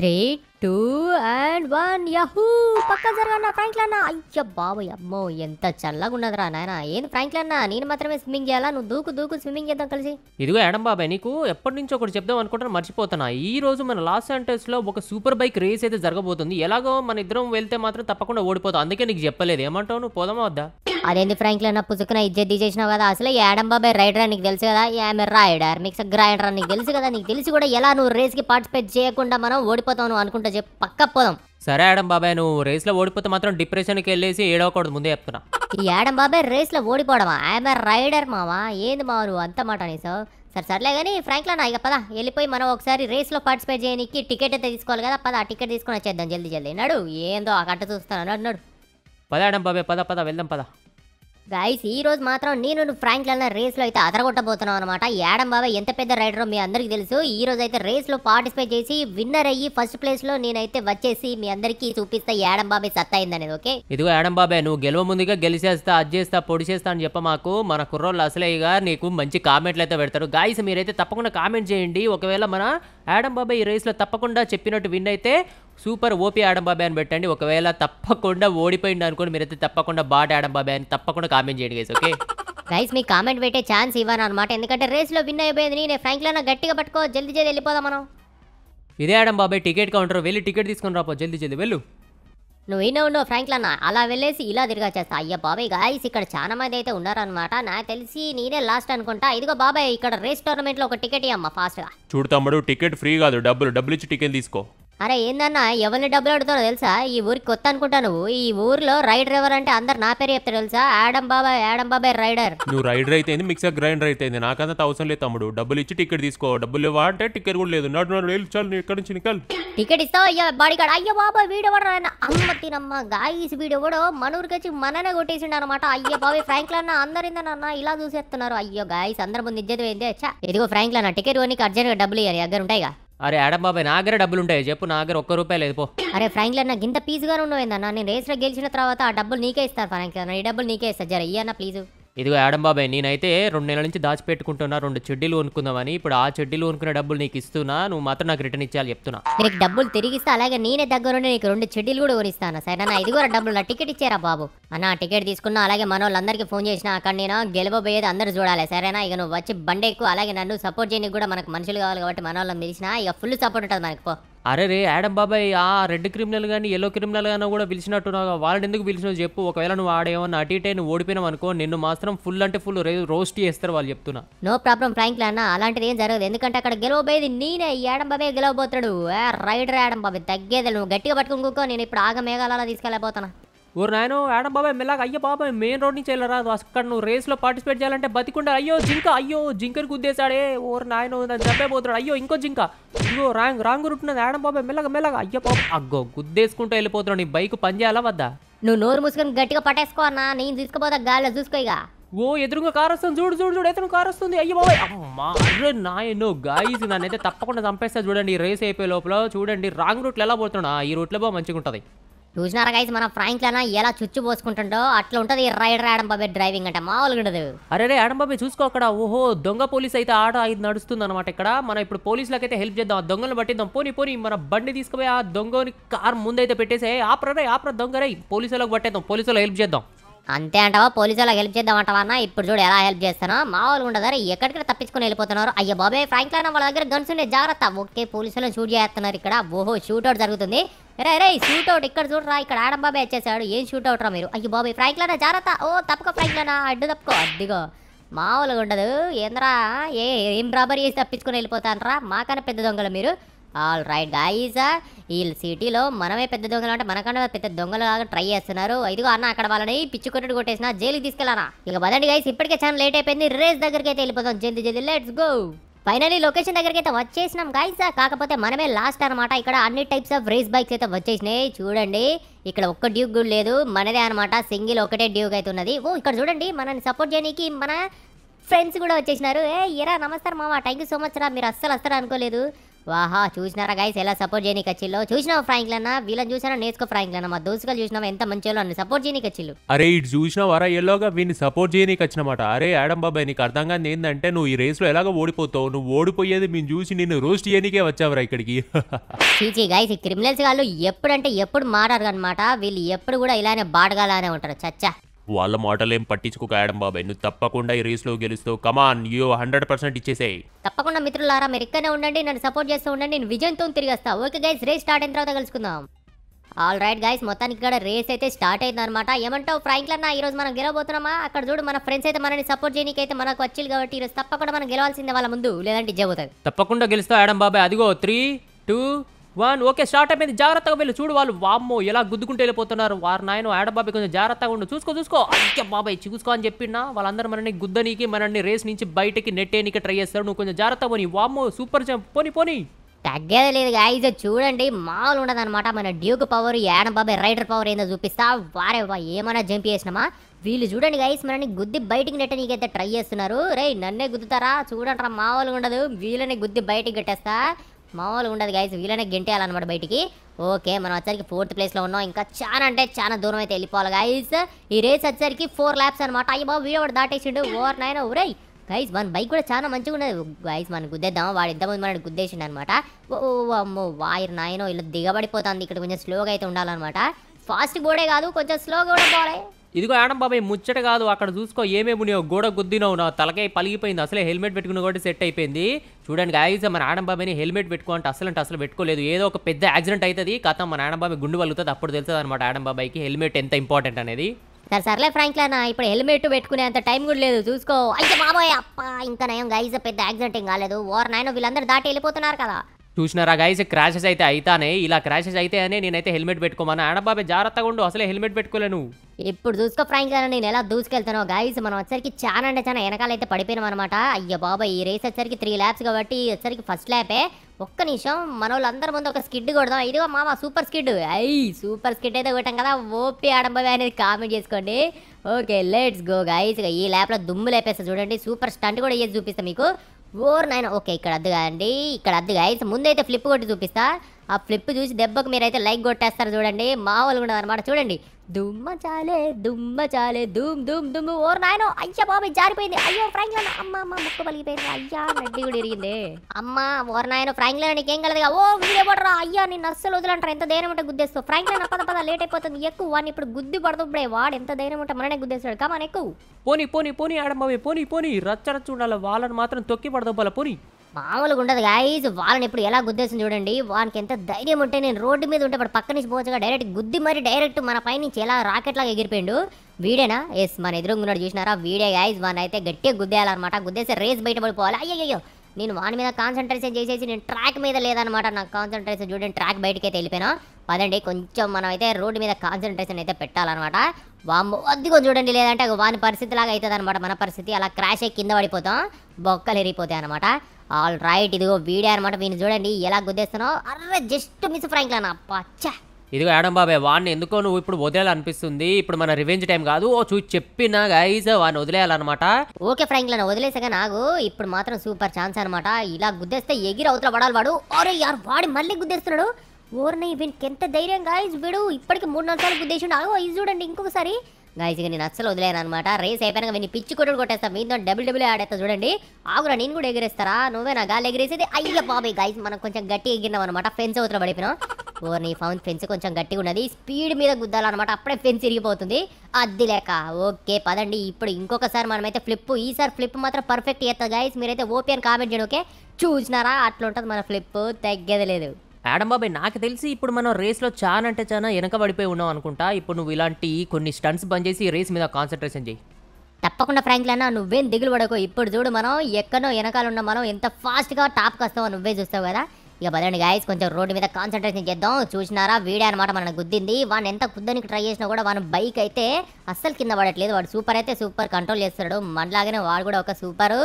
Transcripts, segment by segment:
entrei two and one యహూ పక్క జరగన్న ఫ్రాంక్లన్న అయ్య బాబు అమ్మో ఎంత చల్లగా ఉన్నదిరా నాయన ఏంది ఫ్రాంక్లన్న నేను మాత్రమే స్విమ్మింగ్ చేయాలా నువ్వు దూకు దూకు స్విమ్మింగ్ చేద్దాం కలిసి ఇదిగో ఏడం బాబాయ్ నీకు ఎప్పటి నుంచో ఒకటి చెప్దాం అనుకుంటాను మర్చిపోతున్నా ఈ రోజు మన లాస్ ఏంటర్స్ లో ఒక సూపర్ బైక్ రేస్ అయితే జరగబోతుంది ఎలాగో మన ఇద్దరం వెళ్తే మాత్రం తప్పకుండా ఓడిపోతాం అందుకే నీకు చెప్పలేదు ఏమంటావు నువ్వు పోదామా వద్దా అదేంది ఫ్రాంక్లన్న పుసుకున ఇజ్జత్ చేసినావు కదా అసలు ఏడం బాబాయ్ రైడర్ నీకు తెలుసు కదా ఆమె రైడర్ మిక్స్ గ్రైండర్ నీకు తెలుసు కదా నీకు తెలిసి కూడా ఎలా నువ్వు రేస్ కి పార్టిసిపేట్ చేయకుండా మనం ఓడిపోతావు అనుకుంటా ఉంటుందో చెప్పి పక్క పోదాం సరే ఆడం బాబాయ్ నువ్వు రేస్ లో ఓడిపోతే మాత్రం డిప్రెషన్ కి వెళ్ళేసి ఏడవకూడదు ముందే చెప్తున్నా ఈ ఆడం బాబాయ్ రేస్ లో ఓడిపోవడమా ఐఎమ్ రైడర్ మావా ఏంది మావా నువ్వు అంత మాట అనేసావు సరే సర్లే కానీ ఫ్రాంక్లా నా ఇక పద వెళ్ళిపోయి మనం ఒకసారి రేస్ లో పార్టిసిపేట్ చేయడానికి టికెట్ అయితే తీసుకోవాలి కదా పద టికెట్ తీసుకొని వచ్చేద్దాం జల్దీ జల్దీ నడు ఏందో ఆ కట్ట చూస్తాను అన్నాడు నడు ఆడం బాబాయ్ పద పద వెళ్దాం పదా గైస్ ఈ రోజు మాత్రం నేను ఫ్రాంక్ రేస్ రేస్లో అయితే అదరగొట్టబోతున్నాం అనమాట యాడం బాబాయ్ ఎంత పెద్ద రైడర్ మీ అందరికీ తెలుసు ఈ రోజు అయితే రేస్లో పార్టిసిపేట్ చేసి విన్నర్ అయ్యి ఫస్ట్ ప్లేస్లో నేనైతే వచ్చేసి మీ అందరికీ చూపిస్తా యాడం బాబాయ్ సత్ అయిందనేది ఓకే ఇదిగో యాడం బాబాయ్ నువ్వు గెలవ ముందుగా గెలిచేస్తా అది చేస్తా పొడి చేస్తా అని చెప్ప మాకు మన కుర్రోళ్ళు అసలేగా నీకు మంచి కామెంట్లు అయితే పెడతారు గాయస్ మీరైతే తప్పకుండా కామెంట్ చేయండి ఒకవేళ మన యాడం బాబాయ్ ఈ రేస్లో తప్పకుండా చెప్పినట్టు విన్ అయితే సూపర్ ఓపీ ఆడం బాబాయ్ అని పెట్టండి ఒకవేళ తప్పకుండా ఓడిపోయింది అనుకోండి మీరైతే తప్పకుండా బాట ఆడంబాబే బాబాయ్ అని తప్పకుండా కామెంట్ చేయండి గైస్ ఓకే గైస్ మీ కామెంట్ పెట్టే ఛాన్స్ ఇవ్వను అనమాట ఎందుకంటే రేస్లో విన్ అయిపోయింది నేనే లో గట్టిగా పట్టుకో జల్దీ జల్దీ వెళ్ళిపోదాం మనం ఇదే ఆడం బాబాయ్ టికెట్ కౌంటర్ వెళ్ళి టికెట్ తీసుకుని రాపో జల్దీ జల్దీ వెళ్ళు నువ్వు నో ఫ్రాంక్ ఫ్రాంక్లన్న అలా వెళ్ళేసి ఇలా తిరిగా చేస్తా అయ్యా బాబాయ్ గాయస్ ఇక్కడ చాలా మంది అయితే ఉన్నారనమాట నాకు తెలిసి నేనే లాస్ట్ అనుకుంటా ఇదిగో బాబాయ్ ఇక్కడ రేస్ టోర్నమెంట్లో ఒక టికెట్ ఇవ్వమ్మా ఫాస్ట్గా గా తమ్ముడు టికెట్ ఫ్రీ కాదు డబ్బులు డబ్బులు ఇచ్చి టికెట్ తీసుకో అరే ఏందన్నా ఎవరిని డబ్బులు అడుగుతారో తెలుసా ఈ ఊరికి కొత్త అనుకుంటా నువ్వు ఈ ఊర్లో రైడర్ ఎవరు అంటే అందరు నా పేరు చెప్తారు తెలుసా ఆడం బాబాయ్ ఆడం బాబాయ్ రైడర్ నువ్వు రైడర్ అయితే మిక్సర్ గ్రైండర్ అయితే నాకంత అవసరం లేదు తమ్ముడు డబ్బులు ఇచ్చి టికెట్ తీసుకో డబ్బులు లేవా అంటే టికెట్ కూడా లేదు నాడు నాడు వేలు ఇక్కడ నుంచి నికల్ టికెట్ ఇస్తావు అయ్యా బాడీ కార్డ్ అయ్యో బాబా వీడు కూడా అమ్మ తినమ్మ గాయస్ వీడు ఎవడో మన ఊరికి వచ్చి మననే కొట్టేసిండు అనమాట అయ్యో బాబాయ్ ఫ్రాంక్లన్ అందరిందనన్న ఇలా చూసేస్తున్నారు అయ్యో గాయస్ అందరి ముందు ఇజ్జత ఏంది ఇదిగో ఫ్రాంక్లన్ టికెట్ కొనికి అర్జెంట్గా డబ్బులు ఇవ్వాలి దగ్గర ఉంటాయిగా అరే బాబాయ్ నా దగ్గర డబ్బులు ఉంటాయి చెప్పు నా దగ్గర ఒక్క రూపాయి లేదు పో అరే ఫ్రాంక్లన్ నాకు ఇంత పీస్గా ఉన్నావు ఏందన్నా నేను లో గెలిచిన తర్వాత ఆ డబ్బులు నీకే ఇస్తాను ఫ్రాంక్లన్ ఈ డబ్బులు నీకే ఇస్తాను జర ఇయ్యన్నా ప్లీజు ఇదిగో ఆడంబాబాయ్ నేనైతే రెండు నెలల నుంచి దాచిపెట్టుకుంటున్నా రెండు చెడ్డీలు కొనుక్కుందామని ఇప్పుడు ఆ చెడ్డీలు కొనుక్కునే డబ్బులు నీకు ఇస్తున్నా నువ్వు మాత్రం నాకు రిటర్న్ ఇచ్చేయాలి చెప్తున్నా నీకు డబ్బులు తిరిగి ఇస్తా అలాగే నేనే దగ్గరుండి నీకు రెండు చెడ్డీలు కూడా కొనిస్తాను సరే నా కూడా డబ్బులు నా టికెట్ ఇచ్చారా బాబు అన్న టికెట్ తీసుకున్నా అలాగే మన వాళ్ళందరికీ ఫోన్ చేసినా అక్కడ నేను గెలవబోయేది అందరూ చూడాలి సరేనా ఇక నువ్వు వచ్చి బండి ఎక్కువ అలాగే నన్ను సపోర్ట్ చేయడానికి కూడా మనకు మనుషులు కావాలి కాబట్టి మన వాళ్ళని తెలిసిన ఇక ఫుల్ సపోర్ట్ ఉంటుంది మనకు పో అరే రే యాడమ్ బాబాయ్ ఆ రెడ్ క్రిమినల్ కానీ ఎల్లో క్రిమినల్ కానీ కూడా పిలిచినట్టున్నావు వాళ్ళని ఎందుకు పిలిచినావు చెప్పు ఒకవేళ నువ్వు ఆడేమన్నా అటు ఇటే నువ్వు ఓడిపోయినావు అనుకో నిన్ను మాత్రం ఫుల్ అంటే ఫుల్ రోస్ట్ చేస్తారు వాళ్ళు చెప్తున్నా నో ప్రాబ్లం ఫ్రాంక్ అన్న అలాంటిది ఏం జరగదు ఎందుకంటే అక్కడ గెలవబోయేది నేనే యాడమ్ బాబాయ్ గెలవబోతాడు రైడర్ యాడమ్ బాబాయ్ తగ్గేది నువ్వు గట్టిగా పట్టుకునుకో నేను ఇప్పుడు ఆగ మేఘాలలో తీసుకెళ్ళిపోతాను ఊరు నాయన ఆడం బాబాయ్ మెల్లగా అయ్యో బాబాయ్ మెయిన్ రోడ్ నుంచి వెళ్ళరా అక్కడ నువ్వు రేస్లో పార్టిసిపేట్ చేయాలంటే బతికుండా అయ్యో జింక అయ్యో జింకర్ గుద్దేశాడే ఓరు నాయన దాన్ని అయ్యో ఇంకో జింక ఇంకో రాంగ్ రాంగ్ రుట్టున్నది ఆడం బాబాయ్ మెల్లగా మెల్లగా అయ్యో బాబు అగ్గో గుద్దేసుకుంటూ వెళ్ళిపోతున్నాడు నీ బైక్ పనిచేయాలా వద్దా నువ్వు నోరు మూసుకొని గట్టిగా పట్టేసుకో అన్న నేను తీసుకుపోతా గాలిలో ఇక ఓ ఎదురుగా కారు వస్తుంది చూడు చూడు చూడు ఎదురు కారు వస్తుంది అయ్యో బాబాయ్ అమ్మా అరే నాయన గాయస్ నన్నైతే తప్పకుండా చంపేస్తా చూడండి రేస్ అయిపోయే లోపల చూడండి రాంగ్ రూట్లో ఎలా పోతున్నా ఈ రూట్లో బాగా మంచిగా ఉంటుంది చూసినారా గైస్ మన ఫ్రాంక్ అన్న ఎలా చుచ్చు పోసుకుంటుండో అట్లా ఉంటది రైడర్ ఆడం బాబే డ్రైవింగ్ అంటే మా ఉండదు అరే ఆడం బాబే చూసుకో అక్కడ ఓహో దొంగ పోలీస్ అయితే ఆట ఇది నడుస్తుంది అనమాట ఇక్కడ మనం ఇప్పుడు పోలీసులకైతే హెల్ప్ చేద్దాం ఆ దొంగలను పట్టిద్దాం పోనీ పోనీ మన బండి తీసుకుపోయి ఆ దొంగని కార్ ముందైతే పెట్టేసే ఆపరే ఆపర దొంగ పోలీసులకు పట్టేద్దాం పోలీసులకు హెల్ప్ చేద్దాం అంతే అంటావా పోలీసు వాళ్ళకి హెల్ప్ చేద్దామంటావా అన్న ఇప్పుడు చూడు ఎలా హెల్ప్ చేస్తానో మామూలుగా ఉండదారా ఎక్కడికి తప్పించుకొని వెళ్ళిపోతున్నారు అయ్యో బాబాయ్ లైన్ వాళ్ళ దగ్గర గన్స్ ఉండే జాగ్రత్త ఓకే పోలీసులను షూట్ చేస్తున్నారు ఇక్కడ ఓహో షూట్అవుట్ జరుగుతుంది రే రే షూట్అవుట్ ఇక్కడ చూడరా ఇక్కడ ఆడం బాబే వచ్చేసాడు ఏం షూట్అవుట్ రా మీరు అయ్యో ఫ్రాంక్ ఫ్రాంక్లైనా జాగ్రత్త ఓ తప్పక ఫ్రాంక్లైనా అడ్డు తప్పుకో అడ్డుగో మామూలుగా ఉండదు ఏంద్రా ఏ ఏం రాబరీ చేసి తప్పించుకొని వెళ్ళిపోతానరా మాకన్నా పెద్ద దొంగలు మీరు ఆల్ రైట్ గాయీసా ఈ సిటీలో మనమే పెద్ద దొంగలు అంటే మనకన్నా పెద్ద దొంగలు లాగా ట్రై చేస్తున్నారు ఇదిగో అన్న అక్కడ వాళ్ళని పిచ్చి కొట్టుడు కొట్టేసిన జైలుకి తీసుకెళ్ళానా ఇక పదండి గాయస్ ఇప్పటికే చాలా లేట్ అయిపోయింది రేస్ దగ్గరికి అయితే వెళ్ళిపోతాం జల్ది జల్ది లెట్స్ గో ఫైనలీ లొకేషన్ దగ్గరికి అయితే వచ్చేసినాం గాయస్ కాకపోతే మనమే లాస్ట్ అనమాట ఇక్కడ అన్ని టైప్స్ ఆఫ్ రేస్ బైక్స్ అయితే వచ్చేసినాయి చూడండి ఇక్కడ ఒక్క డ్యూక్ కూడా లేదు మనదే అనమాట సింగిల్ ఒకటే డ్యూక్ అయితే ఉన్నది ఓ ఇక్కడ చూడండి మనని సపోర్ట్ చేయడానికి మన ఫ్రెండ్స్ కూడా వచ్చేసినారు ఏ ఇరా నమస్తారు మావా థ్యాంక్ యూ సో మచ్ రా మీరు అస్సలు వస్తారు అనుకోలేదు వాహా చూసినారా గైస్ ఎలా సపోర్ట్ చేయని కచ్చిలో చూసినావు ఫ్రాంక్లన్ అన్న వీళ్ళని చూసినా నేర్చుకో ఫ్రాంక్లన్ మా దోస్తుగా చూసినావు ఎంత మంచిలో అన్న సపోర్ట్ చేయని కచ్చిలు అరే ఇటు చూసినావు అరా ఎల్లోగా వీని సపోర్ట్ చేయని వచ్చినమాట అరే ఆడం బాబాయ్ నీకు అర్థం కాదు ఏంటంటే నువ్వు ఈ రేస్ లో ఎలాగ ఓడిపోతావు నువ్వు ఓడిపోయేది మేము చూసి నిన్ను రోస్ట్ చేయనికే వచ్చావురా ఇక్కడికి చీచి గైస్ ఈ క్రిమినల్స్ వాళ్ళు ఎప్పుడంటే ఎప్పుడు మారారు అనమాట వీళ్ళు ఎప్పుడు కూడా ఇలానే బాడగాలనే ఉంటారు చచ్చా వాళ్ళ మాటలేం పట్టించుకోకాయడం బాబాయ్ నువ్వు తప్పకుండా ఈ రేస్లో గెలుస్తావు కమాన్ యూ హండ్రెడ్ పర్సెంట్ ఇచ్చేసే తప్పకుండా మిత్రులారా మీరు ఇక్కడనే ఉండండి నన్ను సపోర్ట్ చేస్తూ ఉండండి నేను విజయంతో తిరిగేస్తా ఓకే గైస్ రేస్ స్టార్ట్ అయిన తర్వాత కలుసుకుందాం ఆల్ రైట్ గైస్ మొత్తానికి ఇక్కడ రేస్ అయితే స్టార్ట్ అయింది అనమాట ఏమంటావు ఫ్రాంక్లన్నా ఈ రోజు మనం గెలవబోతున్నామా అక్కడ చూడు మన ఫ్రెండ్స్ అయితే మనని సపోర్ట్ చేయడానికి మనకు వచ్చి కాబట్టి ఈరోజు తప్పకుండా మనం గెలవాల్సిందే వాళ్ళ ముందు లేదంటే జబోతుంది తప్పకుండా గెలుస్తా ఆడం బాబాయ్ అదిగో three two one okay start అయిపోయింది జాగ్రత్తగా వెళ్ళి చూడు వాళ్ళు వామ్మో ఎలా గుద్దుకుంటూ వెళ్ళిపోతున్నారు వారు నాయన ఆడబాబి కొంచెం జాగ్రత్తగా ఉండు చూసుకో చూసుకో అయ్యా బాబాయ్ చూసుకో అని చెప్పిండా వాళ్ళందరూ మనని గుద్దనీకి మనల్ని రేస్ నుంచి బయటకి నెట్టేనికి ట్రై చేస్తారు నువ్వు కొంచెం జాగ్రత్తగా పోనీ వామ్మో సూపర్ జంప్ పోనీ పోనీ తగ్గేది లేదు గాయస్ చూడండి మామూలు ఉండదు అనమాట మన డ్యూక్ పవర్ యాడబాబాయ్ బాబాయ్ రైడర్ పవర్ ఏందో చూపిస్తా వారే ఏమైనా జంప్ చేసినామా వీళ్ళు చూడండి గైస్ మనని గుద్ది బయటికి నెట్టనీకైతే ట్రై చేస్తున్నారు రే నన్నే గుద్దుతారా చూడండి రా మామూలుగా ఉండదు వీళ్ళని గుద్ది బయటికి కట్టేస్తా మామూలుగా ఉండదు గైస్ వీలైనా గెంటేయాలన్నమాట బయటికి ఓకే మనం వచ్చేసరికి ఫోర్త్ ప్లేస్లో ఉన్నాం ఇంకా చాలా అంటే చాలా దూరం అయితే వెళ్ళిపోవాలి గైస్ ఈ రేస్ వచ్చేసరికి ఫోర్ ల్యాప్స్ అనమాట అయ్యి బాబు వీడియో దాటేసిండు ఓవర్ నైన్ ఊరై గైస్ మన బైక్ కూడా చాలా మంచిగా ఉన్నది గైస్ మనం గుద్దేద్దాం వాడు ఎంతమంది మనకి గుద్దేసిండు అనమాట ఓ అమ్మో వాయిర్ నాయనో ఇలా దిగబడిపోతుంది ఇక్కడ కొంచెం స్లోగా అయితే ఉండాలన్నమాట ఫాస్ట్ బోర్డే కాదు కొంచెం స్లోగా కూడా పోవాలి ఇదిగో ఆడం బాబాయ్ ముచ్చట కాదు అక్కడ చూసుకో ఏమేమి నువ్వు గోడ గుద్దినావు నా తలకాయ పలిగిపోయింది అసలే హెల్మెట్ పెట్టుకున్న కూడా సెట్ అయిపోయింది చూడండి గాయస్ మన ఆడం బాబాయ్ని హెల్మెట్ పెట్టుకో అంటే అసలు అంటే అసలు పెట్టుకోలేదు ఏదో ఒక పెద్ద యాక్సిడెంట్ అవుతుంది కథ మన ఆడం బాబాయ్ గుండు వలుగుతుంది అప్పుడు తెలుస్తుంది అనమాట ఆడం బాబాయ్కి హెల్మెట్ ఎంత ఇంపార్టెంట్ అనేది సరే సర్లే ఫ్రాంక్లనా ఇప్పుడు హెల్మెట్ పెట్టుకునే అంత టైం కూడా లేదు చూసుకో అయితే బాబాయ్ అప్ప ఇంకా నయం గైజ్ పెద్ద యాక్సిడెంట్ ఏం కాలేదు ఓర్ నాయన వీళ్ళందరూ దాటి వెళ్ళిపోతున్నారు కదా చూసినారా గైస్ క్రాషెస్ అయితే అయితానే ఇలా క్రాషెస్ అయితే అని నేనైతే హెల్మెట్ పెట్టుకోమన్నా ఆడబాబే జాగ్రత్తగా ఉండు అసలే హెల్మెట్ పెట్టుకోలేను ఇప్పుడు చూసుకో ఫ్రాంక్ గారు నేను ఎలా దూసుకెళ్తానో గైస్ మనం వచ్చరికి చాలా అంటే చాలా వెనకాలైతే పడిపోయినాం అనమాట అయ్యో బాబా ఈ రేస్ వచ్చరికి త్రీ ల్యాబ్స్ కాబట్టి వచ్చరికి ఫస్ట్ ల్యాపే ఒక్క నిమిషం మన వాళ్ళందరి ముందు ఒక స్కిడ్ కొడదాం ఇదిగో మామ సూపర్ స్కిడ్ అయ్యి సూపర్ స్కిడ్ అయితే కొట్టాం కదా ఓపి ఆడబాబే అనేది కామెంట్ చేసుకోండి ఓకే లెట్స్ గో గైస్ ఈ ల్యాప్లో దుమ్ము లేపేస్తా చూడండి సూపర్ స్టంట్ కూడా వేసి చూపిస్తాను మీకు ఓర్ నైన్ ఓకే ఇక్కడ అద్దు కాదండి ఇక్కడ అద్దు గాయస్ ముందైతే ఫ్లిప్ కొట్టి చూపిస్తా ఆ ఫ్లిప్ చూసి దెబ్బకు మీరైతే లైక్ కొట్టేస్తారు చూడండి మామూలుగా ఉండదు అనమాట చూడండి దుమ్మ చాలే దుమ్మ చాలే దుమ్ దుమ్ దుమ్ ఓర్ నాయనో అయ్యా బాబాయ్ జారిపోయింది అయ్యో ఫ్రాంక్లన్ అమ్మ అమ్మ ముక్కు పలిగిపోయింది అయ్యా నడ్డి కూడా ఇరిగింది అమ్మ ఓర్ నాయనో ఫ్రాంక్లన్ ఏం కలదుగా ఓ వీడియో పడరా అయ్యా నేను నర్సులు వదలంటారు ఎంత ధైర్యం ఉంటే గుద్దేస్తావు ఫ్రాంక్లన్ పద పద లేట్ అయిపోతుంది ఎక్కువ వాడిని ఇప్పుడు గుద్ది పడదు ఇప్పుడే వాడు ఎంత ధైర్యం ఉంటే మననే గుద్దేస్తాడు కామన్ ఎక్కువ పోనీ పోనీ పోనీ ఆడమ్మ పోనీ పోనీ రచ్చరచ్చు ఉండాలి వాళ్ళని మాత్రం తొక్కి పడదబ్బల పోనీ మామూలుగా ఉండదు గాయస్ వాళ్ళని ఇప్పుడు ఎలా గుద్దేసింది చూడండి వానికి ఎంత ధైర్యం ఉంటే నేను రోడ్డు మీద ఉంటే అప్పుడు పక్క నుంచి పోవచ్చుగా డైరెక్ట్ గుద్ది మరి డైరెక్ట్ మన పై నుంచి ఎలా రాకెట్ లాగా ఎగిరిపోయిండు వీడేనా ఎస్ మన ఎదురుగున్నాడు చూసినారా వీడే గాయస్ వాడిని అయితే గట్టిగా గుద్దేయాలన్నమాట గుద్దేసి రేస్ బయటపడిపోవాలి అయ్యయ్యో నేను వాని మీద కాన్సన్ట్రేషన్ చేసేసి నేను ట్రాక్ మీద లేదనమాట నాకు కాన్సన్ట్రేషన్ చూడండి ట్రాక్ బయటకైతే వెళ్ళిపోయినా పదండి కొంచెం మనం అయితే రోడ్డు మీద కాన్సన్ట్రేషన్ అయితే పెట్టాలన్నమాట వాము చూడండి లేదంటే వాని పరిస్థితి లాగా అవుతుంది అనమాట మన పరిస్థితి అలా క్రాష్ అయ్యి కింద పడిపోతాం బొక్కలు ఎరిగిపోతాయి అనమాట ఆల్ రైట్ ఇదిగో వీడియో అనమాట వీని చూడండి ఎలా గుద్దేస్తున్నావు అరే జస్ట్ మిస్ ఫ్రాంక్లన్ లా చా ఇదిగో ఆడం బాబాయ్ వాడిని ఎందుకో నువ్వు ఇప్పుడు వదిలేయాలనిపిస్తుంది ఇప్పుడు మన రివెంజ్ టైం కాదు ఓ చూసి చెప్పినా గైజ్ వాడిని వదిలేయాలన్నమాట ఓకే ఫ్రాంక్లన్ వదిలేసాగా నాకు ఇప్పుడు మాత్రం సూపర్ ఛాన్స్ అనమాట ఇలా గుద్దేస్తే ఎగిరి అవతల పడాలి వాడు అరే యార్ వాడి మళ్ళీ గుద్దేస్తున్నాడు ఓర్నే వీనికి ఎంత ధైర్యం గాయజ్ వీడు ఇప్పటికి మూడు నాలుగు సార్లు గుద్దేసి ఆగో ఇది చూడండి ఇంకొకసారి గైస్ ఇక నేను అస్సలు వదిలేను అనమాట రేస్ అయిపోయినా నేను పిచ్చి కొట్టుడు కొట్టేస్తా మీతో డబ్బులు డబుల్ ఆడేస్తా చూడండి ఆగురా నేను కూడా ఎగిరేస్తారా నువ్వే నా గాలి ఎగిరేసేది అయ్య బాబాయ్ గైస్ మనం కొంచెం గట్టి ఎగిరినాం అనమాట ఫెన్స్ అవుతున్న పడిపోయినాం ఓ నీ ఫోన్ ఫెన్స్ కొంచెం గట్టిగా ఉన్నది స్పీడ్ మీద గుద్దాలన్నమాట అప్పుడే ఫెన్స్ ఇరిగిపోతుంది అది లేక ఓకే పదండి ఇప్పుడు ఇంకొకసారి మనమైతే ఫ్లిప్ ఈసారి ఫ్లిప్ మాత్రం పర్ఫెక్ట్ చేస్తా గైస్ మీరైతే ఓపీ అని కామెంట్ చేయడం ఓకే చూసినారా అట్లా ఉంటుంది మన ఫ్లిప్ తగ్గేది లేదు యాడమ్ బాబాయ్ నాకు తెలిసి ఇప్పుడు మనం రేస్లో చాలా అంటే చాలా వెనకబడిపోయి ఉన్నాం అనుకుంటా ఇప్పుడు నువ్వు ఇలాంటి కొన్ని స్టంట్స్ బంద్ చేసి రేస్ మీద కాన్సన్ట్రేషన్ చేయి తప్పకుండా ఫ్రాంక్ అన్న నువ్వేం దిగులు పడకు ఇప్పుడు చూడు మనం ఎక్కడో వెనకాల ఉన్న మనం ఎంత ఫాస్ట్గా టాప్కి వస్తామో నువ్వే చూస్తావు కదా ఇక పదండి గాయస్ కొంచెం రోడ్డు మీద కాన్సన్ట్రేషన్ చేద్దాం చూసినారా వీడే అనమాట మనకు గుద్దింది వాడు ఎంత గుద్దానికి ట్రై చేసినా కూడా వాడు బైక్ అయితే అస్సలు కింద పడట్లేదు వాడు సూపర్ అయితే సూపర్ కంట్రోల్ చేస్తాడు మనలాగానే వాడు కూడా ఒక సూపర్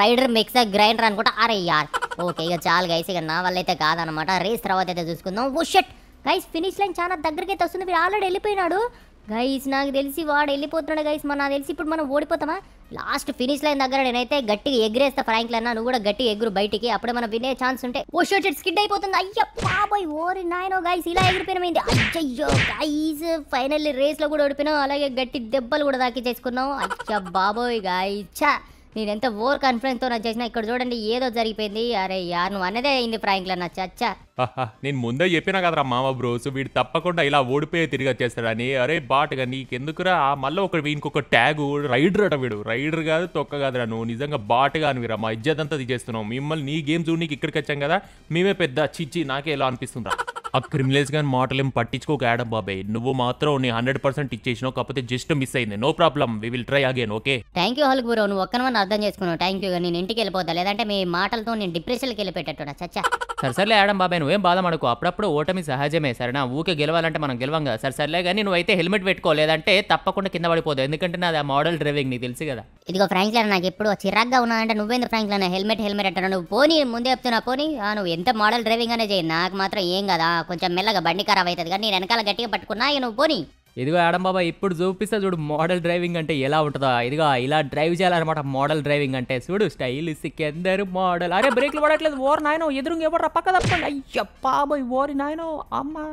రైడర్ మిక్స్ గ్రైండర్ అనుకుంటా అరే యార్ ఓకే ఇక చాలు గైస్ ఇక నా వల్ల అయితే కాదనమాట రేస్ తర్వాత అయితే చూసుకుందాం oh shit guys finish line చాలా దగ్గరికి అయితే వస్తుంది వీడు ఆల్రెడీ వెళ్ళిపోయినాడు గైస్ నాకు తెలిసి వాడు వెళ్ళిపోతున్నాడు గైస్ మన తెలిసి ఇప్పుడు మనం ఓడిపోతామా లాస్ట్ ఫినిష్ లైన్ దగ్గర నేనైతే గట్టిగా ఎగిరేస్తా ఫ్రాంక్ లైన్ నువ్వు కూడా గట్టిగా ఎగురు బయటికి అప్పుడే మనం వినే ఛాన్స్ ఉంటే ఓ చెట్ స్కిడ్ అయిపోతుంది అయ్యో ఓరి నాయనో గైస్ ఇలా ఎగిరిపోయినమైంది అయ్యో గైస్ ఫైనల్లీ రేస్ లో కూడా ఓడిపోయినాం అలాగే గట్టి దెబ్బలు కూడా దాకి చేసుకున్నాం అయ్యా బాబోయ్ గాయ్ చా నేను ఎంత ఓవర్ కాన్ఫిడెన్స్తో నచ్చేసినా చేసినా ఇక్కడ చూడండి ఏదో జరిగిపోయింది అరే యార్ నువ్వు అనేదే అయింది ప్రాంక్లో నా చచ్చా నేను ముందే చెప్పినా కదరా మామ బ్రోస్ వీడు తప్పకుండా ఇలా ఓడిపోయి తిరిగి వచ్చేస్తాడని అరే బాటగా నీకెందుకురా మళ్ళీ ఒక ఇంకొక ట్యాగ్ రైడర్ అట వీడు రైడర్ కాదు తొక్క కాదురా నువ్వు నిజంగా బాటగా అనివిరా మా ఇజ్జత్ అంతా తీసేస్తున్నావు మిమ్మల్ని నీ గేమ్స్ నీకు ఇక్కడికి వచ్చాం కదా మేమే పెద్ద చిచ్చి నాకే ఇలా అనిపిస్తుందా ఆ క్రిమినల్స్ కానీ మాటలు ఏం పట్టించుకోకేడం బాబాయ్ నువ్వు మాత్రం నీ హండ్రెడ్ పర్సెంట్ ఇచ్చేసినావు కాకపోతే జస్ట్ మిస్ అయింది no problem we will try again okay thank you Hulk bro నువ్వు ఒక్కనవన్న అర్థం చేసుకున్నావు థ్యాంక్ యూ నేను ఇంటికి వెళ్ళిపోతా లేదంటే మీ మాటలతో నేను డిప్రెషన్కి వెళ్ళిపెట్టేటోడా చచ్చా సరే సర్లే ఆడం బాబాయ్ నువ్వేం బాధమడకు అప్పుడప్పుడు ఓటమి సహజమే సరేనా ఊకే గెలవాలంటే మనం గెలవంగా సరే సర్లే కానీ నువ్వైతే హెల్మెట్ పెట్టుకో లేదంటే తప్పకుండా కింద పడిపోదు ఎందుకంటే నాది ఆ మోడల్ డ్రైవింగ్ నీకు తెలుసు కదా ఇదిగో ఫ్రాంక్లన్ నాకు ఎప్పుడు చిరాగ్గా ఉన్నానంటే నువ్వేంది ఫ్రాంక్లన్ హెల్మెట్ హెల్మెట్ అంటాను నువ్వు పోనీ ముందే చెప్తున్నా పోనీ నువ్వు ఎంత మోడల్ డ్రైవింగ్ అనే చేయి నాకు మాత్రం ఏం కదా కొంచెం మెల్లగా బండి ఖరాబ్ అవుతుంది కానీ నేను వెనకాల గట్టిగా పట్టుకున్నా నువ్వు పోనీ ఇదిగో ఆడం బాబా ఇప్పుడు చూపిస్తా చూడు మోడల్ డ్రైవింగ్ అంటే ఎలా ఉంటుందా ఇదిగో ఇలా డ్రైవ్ చేయాలన్నమాట మోడల్ డ్రైవింగ్ అంటే చూడు స్టైల్ సిక్కందర్ మోడల్ అరే బ్రేక్లు పడట్లేదు ఓర్ నాయనో ఎదురు ఎవరు పక్క తప్పండి అయ్యా బాబోయ్ ఓరి నాయనో అమ్మా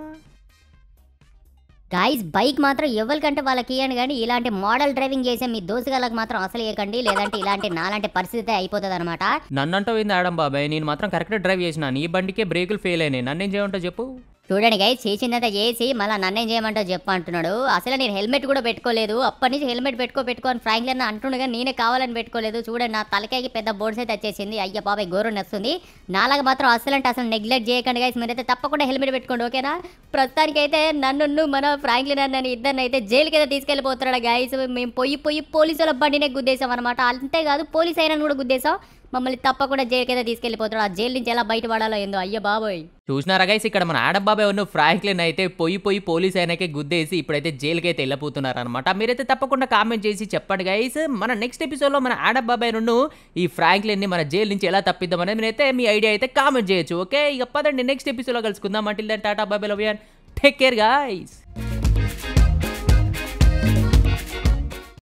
గాయస్ బైక్ మాత్రం ఎవరికంటే వాళ్ళకి ఇవ్వండి కానీ ఇలాంటి మోడల్ డ్రైవింగ్ చేసే మీ దోసుగాలకు మాత్రం అసలు ఇవ్వకండి లేదంటే ఇలాంటి నాలాంటి పరిస్థితి అయిపోతుంది అనమాట నన్నంటూ ఏంది ఆడం బాబాయ్ నేను మాత్రం కరెక్ట్ డ్రైవ్ చేసిన నీ బండికే బ్రేకులు ఫెయిల్ అయినాయి ఏం చేయమంటా చెప్పు చూడండి గై చేసిందంత చేసి మళ్ళీ నన్నేం చేయమంటా చెప్పంటున్నాడు అసలు నేను హెల్మెట్ కూడా పెట్టుకోలేదు అప్పటి నుంచి హెల్మెట్ పెట్టుకో పెట్టుకో అని ఫ్రాంక్లైన్ అంటుండగా నేనే కావాలని పెట్టుకోలేదు చూడండి నా తలకాయకి పెద్ద బోర్డ్స్ అయితే వచ్చేసింది అయ్య బాబాయ్ గోరు నస్తుంది నాలాగా మాత్రం అసలు అంటే అసలు నెగ్లెక్ట్ చేయకండి గాయస్ మీరైతే తప్పకుండా హెల్మెట్ పెట్టుకోండి ఓకేనా ప్రస్తుతానికి అయితే నన్ను మన ఫ్రాంక్లీ నన్ను ఇద్దరిని అయితే జైలుకి అయితే తీసుకెళ్ళిపోతున్నాడు గైస్ మేము పోయి పోయి పోలీసుల బండినే గుద్దేశాం అనమాట అంతేకాదు పోలీస్ అయినా కూడా గుద్దేశాం మమ్మల్ని తప్పకుండా కింద తీసుకెళ్లిపోతాడు ఆ జైలు నుంచి ఎలా బయట పడాలో ఏందో అయ్యో బాబోయ్ చూసినారా గైస్ ఇక్కడ మన ఆడబాబాయ్ ఉన్న ఫ్రాంక్లిన్ అయితే పోయి పోయి పోలీస్ అయినకే గుద్దేసి ఇప్పుడైతే జైలుకి అయితే వెళ్ళిపోతున్నారు అనమాట మీరైతే తప్పకుండా కామెంట్ చేసి చెప్పండి గైస్ మన నెక్స్ట్ ఎపిసోడ్లో మన ఆడబాబాయ్ నుండి ఈ ని మన జైలు నుంచి ఎలా తప్పిద్దాం అనేది మీరైతే మీ ఐడియా అయితే కామెంట్ చేయొచ్చు ఓకే ఇక పదండి నెక్స్ట్ ఎపిసోడ్లో కలుసుకుందాం అంటే టాటా బాబాయ్ లవ్ టేక్ కేర్ గైస్